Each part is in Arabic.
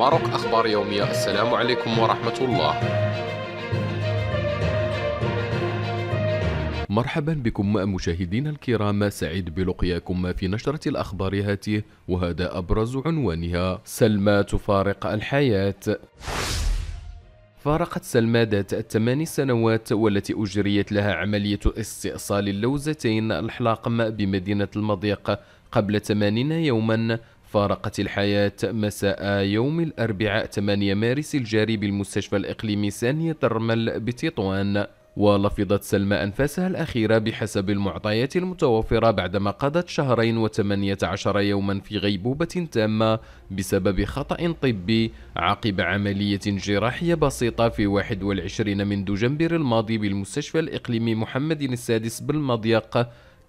ماروك أخبار يومية السلام عليكم ورحمة الله مرحبا بكم مشاهدينا الكرام سعيد بلقياكم في نشرة الأخبار هاته وهذا أبرز عنوانها سلمى تفارق الحياة فارقت سلمى ذات الثمان سنوات والتي أجريت لها عملية استئصال اللوزتين الحلاقم بمدينة المضيق قبل 80 يوما فارقت الحياة مساء يوم الأربعاء 8 مارس الجاري بالمستشفى الإقليمي ثانية الرمل بتطوان ولفظت سلمى أنفاسها الأخيرة بحسب المعطيات المتوفرة بعدما قضت شهرين وثمانية عشر يوما في غيبوبة تامة بسبب خطأ طبي عقب عملية جراحية بسيطة في 21 من دجنبر الماضي بالمستشفى الإقليمي محمد السادس بالمضيق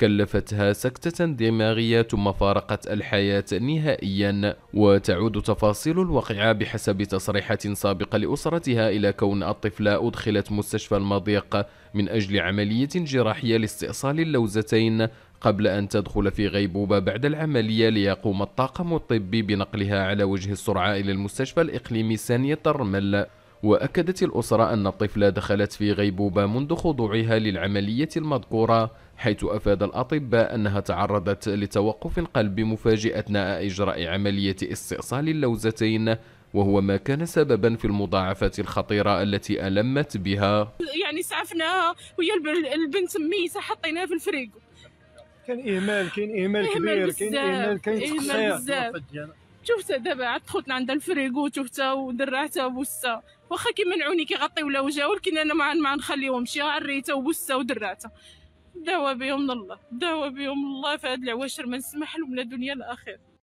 كلفتها سكتة دماغية ثم فارقت الحياة نهائيا وتعود تفاصيل الواقعة بحسب تصريحات سابقة لأسرتها إلى كون الطفلة أدخلت مستشفى المضيق من أجل عملية جراحية لاستئصال اللوزتين قبل أن تدخل في غيبوبة بعد العملية ليقوم الطاقم الطبي بنقلها على وجه السرعة إلى المستشفى الإقليمي سانية الرمل وأكدت الأسرة أن الطفلة دخلت في غيبوبة منذ خضوعها للعملية المذكورة حيث أفاد الأطباء أنها تعرضت لتوقف قلب مفاجئ أثناء إجراء عملية استئصال اللوزتين وهو ما كان سببا في المضاعفات الخطيرة التي ألمت بها يعني سعفناها وهي البنت ميتة حطيناها في الفريق كان إهمال كان إهمال كبير كان إهمال كان تقصير شفت دابا عاد دخلت لعند الفريغو شفتها ودرعتها بوسه واخا كيمنعوني كيغطيو ولا وجهها ولكن انا ما ما نخليهمش عريتها وبوسه ودرعتها دعوة بهم الله دعوة بهم الله في هاد العواشر ما نسمح لهم لا دنيا لا اخره